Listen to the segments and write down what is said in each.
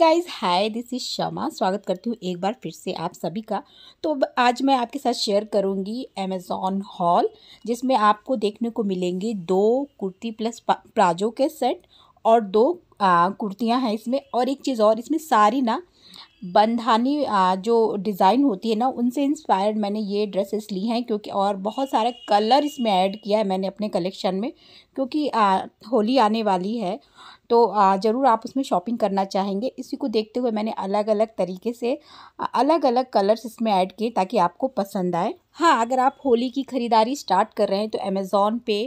guys hi this is Shama स्वागत करती हूँ एक बार फिर से आप सभी का तो आज मैं आपके साथ शेयर करूँगी अमेजोन हॉल जिसमें आपको देखने को मिलेंगे दो कुर्ती प्लस प्लाजो के सेट और दो कुर्तियाँ हैं इसमें और एक चीज़ और इसमें सारी ना बंधानी जो डिज़ाइन होती है ना उनसे इंस्पायर्ड मैंने ये ड्रेसेस ली हैं क्योंकि और बहुत सारे कलर इसमें ऐड किया है मैंने अपने कलेक्शन में क्योंकि होली आने वाली है तो ज़रूर आप उसमें शॉपिंग करना चाहेंगे इसी को देखते हुए मैंने अलग अलग तरीके से अलग अलग कलर्स इसमें ऐड किए ताकि आपको पसंद आए हाँ अगर आप होली की ख़रीदारी स्टार्ट कर रहे हैं तो अमेज़ोन पे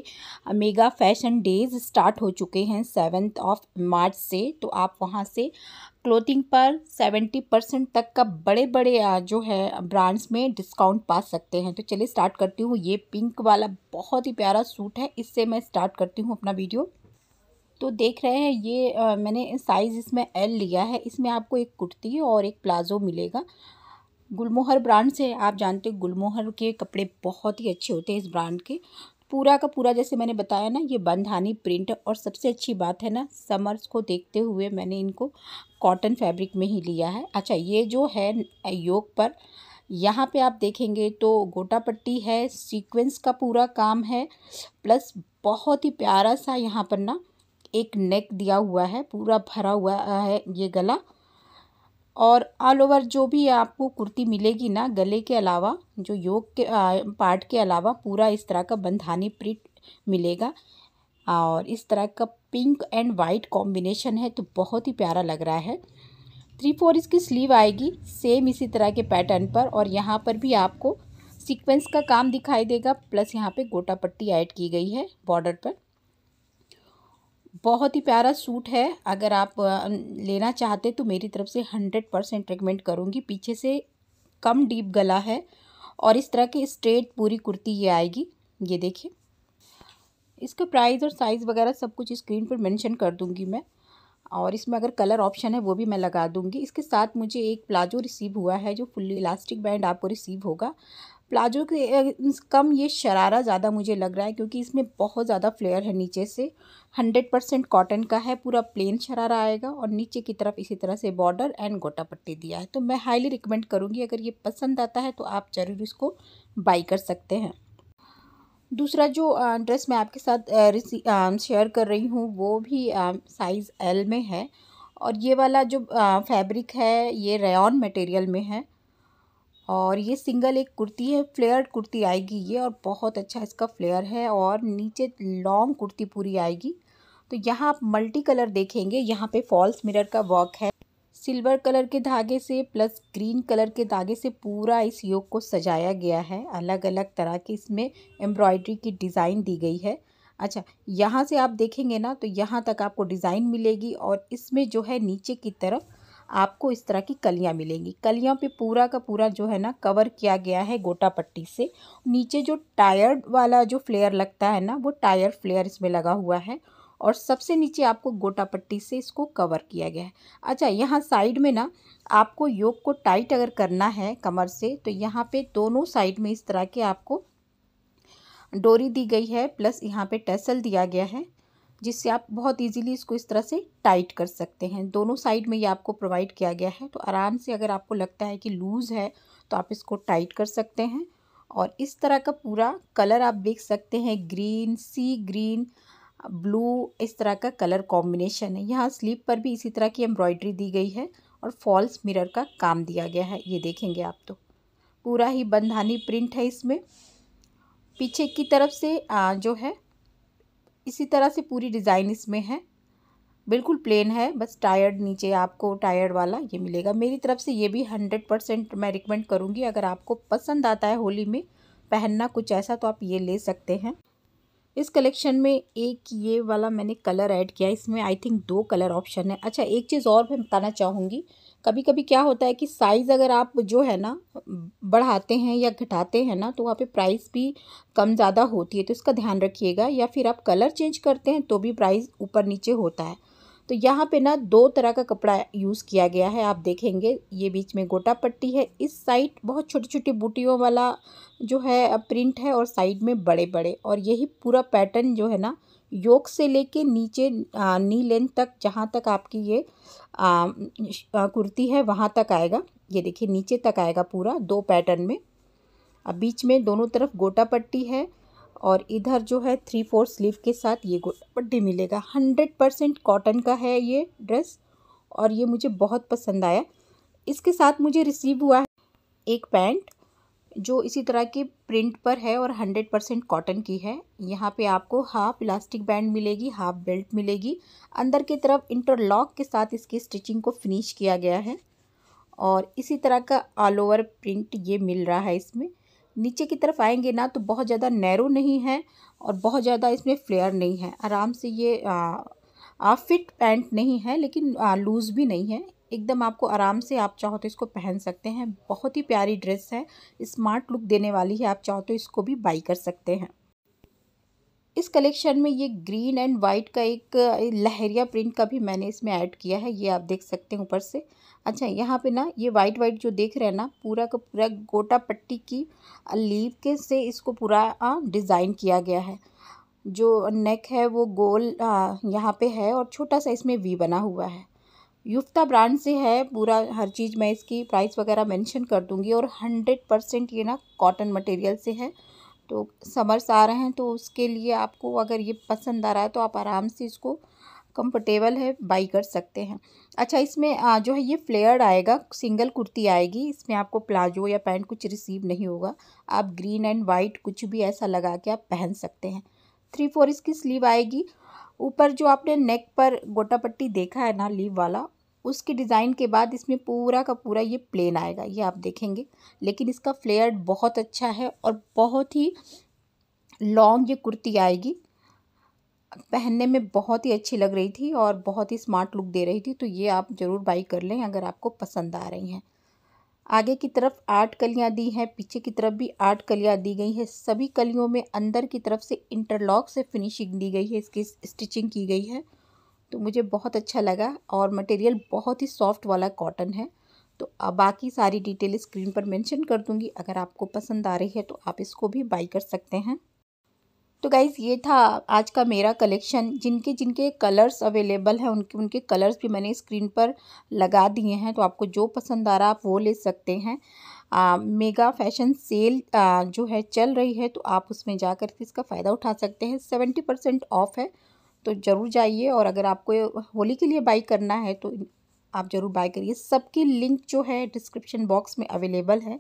मेगा फैशन डेज़ स्टार्ट हो चुके हैं सेवन्थ ऑफ मार्च से तो आप वहाँ से क्लोथिंग पर सेवेंटी परसेंट तक का बड़े बड़े जो है ब्रांड्स में डिस्काउंट पा सकते हैं तो चलिए स्टार्ट करती हूँ ये पिंक वाला बहुत ही प्यारा सूट है इससे मैं स्टार्ट करती हूँ अपना वीडियो तो देख रहे हैं ये आ, मैंने साइज़ इसमें एल लिया है इसमें आपको एक कुर्ती और एक प्लाज़ो मिलेगा गुलमोहर ब्रांड से आप जानते हो गुलमोहर के कपड़े बहुत ही अच्छे होते हैं इस ब्रांड के पूरा का पूरा जैसे मैंने बताया ना ये बंधानी प्रिंट और सबसे अच्छी बात है ना समर्स को देखते हुए मैंने इनको कॉटन फैब्रिक में ही लिया है अच्छा ये जो है योग पर यहाँ पे आप देखेंगे तो गोटा पट्टी है सीक्वेंस का पूरा काम है प्लस बहुत ही प्यारा सा यहाँ पर ना एक नेक दिया हुआ है पूरा भरा हुआ है ये गला और ऑल ओवर जो भी आपको कुर्ती मिलेगी ना गले के अलावा जो योग के पार्ट के अलावा पूरा इस तरह का बंधानी प्रिंट मिलेगा और इस तरह का पिंक एंड वाइट कॉम्बिनेशन है तो बहुत ही प्यारा लग रहा है थ्री फोर इसकी स्लीव आएगी सेम इसी तरह के पैटर्न पर और यहाँ पर भी आपको सीक्वेंस का काम दिखाई देगा प्लस यहाँ पे गोटा पट्टी ऐड की गई है बॉर्डर पर बहुत ही प्यारा सूट है अगर आप लेना चाहते तो मेरी तरफ से हंड्रेड परसेंट रिकमेंड करूँगी पीछे से कम डीप गला है और इस तरह की स्ट्रेट पूरी कुर्ती ये आएगी ये देखिए इसका प्राइस और साइज़ वगैरह सब कुछ स्क्रीन पर मेंशन कर दूंगी मैं और इसमें अगर कलर ऑप्शन है वो भी मैं लगा दूंगी इसके साथ मुझे एक प्लाजो रिसीव हुआ है जो फुल्ली इलास्टिक बैंड आपको रिसीव होगा प्लाजो के कम ये शरारा ज़्यादा मुझे लग रहा है क्योंकि इसमें बहुत ज़्यादा फ्लेयर है नीचे से हंड्रेड परसेंट कॉटन का है पूरा प्लेन शरारा आएगा और नीचे की तरफ इसी तरह से बॉर्डर एंड गोटा पट्टी दिया है तो मैं हाईली रिकमेंड करूँगी अगर ये पसंद आता है तो आप ज़रूर इसको बाई कर सकते हैं दूसरा जो ड्रेस मैं आपके साथ शेयर कर रही हूँ वो भी साइज़ एल में है और ये वाला जो फैब्रिक है ये रेन मटेरियल में है और ये सिंगल एक कुर्ती है फ्लेयर कुर्ती आएगी ये और बहुत अच्छा इसका फ्लेयर है और नीचे लॉन्ग कुर्ती पूरी आएगी तो यहाँ आप मल्टी कलर देखेंगे यहाँ पे फॉल्स मिरर का वर्क है सिल्वर कलर के धागे से प्लस ग्रीन कलर के धागे से पूरा इस योग को सजाया गया है अलग अलग तरह के इसमें एम्ब्रॉयड्री की डिज़ाइन दी गई है अच्छा यहाँ से आप देखेंगे ना तो यहाँ तक आपको डिज़ाइन मिलेगी और इसमें जो है नीचे की तरफ आपको इस तरह की कलियाँ मिलेंगी कलियों पे पूरा का पूरा जो है ना कवर किया गया है गोटा पट्टी से नीचे जो टायर वाला जो फ्लेयर लगता है ना वो टायर फ्लेयर इसमें लगा हुआ है और सबसे नीचे आपको गोटा पट्टी से इसको कवर किया गया है अच्छा यहाँ साइड में ना आपको योग को टाइट अगर करना है कमर से तो यहाँ पे दोनों साइड में इस तरह के आपको डोरी दी गई है प्लस यहाँ पे टेसल दिया गया है जिससे आप बहुत इजीली इसको इस तरह से टाइट कर सकते हैं दोनों साइड में ये आपको प्रोवाइड किया गया है तो आराम से अगर आपको लगता है कि लूज़ है तो आप इसको टाइट कर सकते हैं और इस तरह का पूरा कलर आप देख सकते हैं ग्रीन सी ग्रीन ब्लू इस तरह का कलर कॉम्बिनेशन है यहाँ स्लीप पर भी इसी तरह की एम्ब्रॉयडरी दी गई है और फॉल्स मिरर का काम दिया गया है ये देखेंगे आप तो पूरा ही बंधानी प्रिंट है इसमें पीछे की तरफ से जो है इसी तरह से पूरी डिज़ाइन इसमें है बिल्कुल प्लेन है बस टायर्ड नीचे आपको टायर्ड वाला ये मिलेगा मेरी तरफ से ये भी हंड्रेड परसेंट मैं रिकमेंड करूँगी अगर आपको पसंद आता है होली में पहनना कुछ ऐसा तो आप ये ले सकते हैं इस कलेक्शन में एक ये वाला मैंने कलर ऐड किया इसमें आई थिंक दो कलर ऑप्शन है अच्छा एक चीज़ और मैं बताना चाहूँगी कभी कभी क्या होता है कि साइज़ अगर आप जो है ना बढ़ाते हैं या घटाते हैं ना तो वहाँ पे प्राइस भी कम ज़्यादा होती है तो इसका ध्यान रखिएगा या फिर आप कलर चेंज करते हैं तो भी प्राइस ऊपर नीचे होता है तो यहाँ पे ना दो तरह का कपड़ा यूज़ किया गया है आप देखेंगे ये बीच में गोटा पट्टी है इस साइड बहुत छोटी छोटी बूटियों वाला जो है प्रिंट है और साइड में बड़े बड़े और यही पूरा पैटर्न जो है ना योग से लेके नीचे नी लेंथ तक जहाँ तक आपकी ये आ, कुर्ती है वहाँ तक आएगा ये देखिए नीचे तक आएगा पूरा दो पैटर्न में अब बीच में दोनों तरफ गोटा पट्टी है और इधर जो है थ्री फोर स्लीव के साथ ये गोटा पट्टी मिलेगा हंड्रेड परसेंट कॉटन का है ये ड्रेस और ये मुझे बहुत पसंद आया इसके साथ मुझे रिसीव हुआ है एक पैंट जो इसी तरह की प्रिंट पर है और हंड्रेड परसेंट कॉटन की है यहाँ पे आपको हाफ इलास्टिक बैंड मिलेगी हाफ बेल्ट मिलेगी अंदर की तरफ इंटरलॉक के साथ इसकी स्टिचिंग को फिनिश किया गया है और इसी तरह का ऑल ओवर प्रिंट ये मिल रहा है इसमें नीचे की तरफ आएंगे ना तो बहुत ज़्यादा नैरो नहीं है और बहुत ज़्यादा इसमें फ्लेयर नहीं है आराम से ये आ, आ, फिट पैंट नहीं है लेकिन लूज़ भी नहीं है एकदम आपको आराम से आप चाहो तो इसको पहन सकते हैं बहुत ही प्यारी ड्रेस है स्मार्ट लुक देने वाली है आप चाहो तो इसको भी बाई कर सकते हैं इस कलेक्शन में ये ग्रीन एंड वाइट का एक लहरिया प्रिंट का भी मैंने इसमें ऐड किया है ये आप देख सकते हैं ऊपर से अच्छा यहाँ पे ना ये वाइट वाइट जो देख रहे हैं ना पूरा का पूरा गोटा पट्टी की लीव के से इसको पूरा डिज़ाइन किया गया है जो नेक है वो गोल यहाँ पे है और छोटा सा इसमें वी बना हुआ है युफ्ता ब्रांड से है पूरा हर चीज़ मैं इसकी प्राइस वगैरह मेंशन कर दूंगी और हंड्रेड परसेंट ये ना कॉटन मटेरियल से है तो समर्स आ रहे हैं तो उसके लिए आपको अगर ये पसंद आ रहा है तो आप आराम से इसको कंफर्टेबल है बाई कर सकते हैं अच्छा इसमें जो है ये फ्लेयर्ड आएगा सिंगल कुर्ती आएगी इसमें आपको प्लाजो या पैंट कुछ रिसीव नहीं होगा आप ग्रीन एंड वाइट कुछ भी ऐसा लगा के आप पहन सकते हैं थ्री फोर इसकी स्लीव आएगी ऊपर जो आपने नेक पर गोटा पट्टी देखा है ना लीव वाला उसके डिज़ाइन के बाद इसमें पूरा का पूरा ये प्लेन आएगा ये आप देखेंगे लेकिन इसका फ्लेयर बहुत अच्छा है और बहुत ही लॉन्ग ये कुर्ती आएगी पहनने में बहुत ही अच्छी लग रही थी और बहुत ही स्मार्ट लुक दे रही थी तो ये आप ज़रूर बाई कर लें अगर आपको पसंद आ रही हैं आगे की तरफ आठ कलियां दी हैं पीछे की तरफ भी आठ कलियां दी गई हैं सभी कलियों में अंदर की तरफ से इंटरलॉक से फिनिशिंग दी गई है इसकी स्टिचिंग की गई है तो मुझे बहुत अच्छा लगा और मटेरियल बहुत ही सॉफ्ट वाला कॉटन है तो बाकी सारी डिटेल स्क्रीन पर मेंशन कर दूंगी अगर आपको पसंद आ रही है तो आप इसको भी बाई कर सकते हैं तो गाइज़ ये था आज का मेरा कलेक्शन जिनके जिनके कलर्स अवेलेबल हैं उनके उनके कलर्स भी मैंने स्क्रीन पर लगा दिए हैं तो आपको जो पसंद आ रहा आप वो ले सकते हैं uh, mega fashion sale uh, जो है चल रही है तो आप उसमें जा कर इसका फ़ायदा उठा सकते हैं सेवेंटी परसेंट ऑफ है तो ज़रूर जाइए और अगर आपको होली के लिए बाई करना है तो आप ज़रूर बाई करिए सबकी लिंक जो है डिस्क्रिप्शन बॉक्स में अवेलेबल है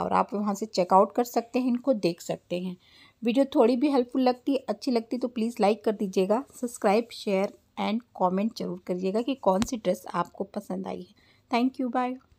और आप वहाँ से चेकआउट कर सकते हैं इनको देख सकते हैं वीडियो थोड़ी भी हेल्पफुल लगती अच्छी लगती तो प्लीज़ लाइक कर दीजिएगा सब्सक्राइब शेयर एंड कमेंट जरूर करिएगा कि कौन सी ड्रेस आपको पसंद आई है थैंक यू बाय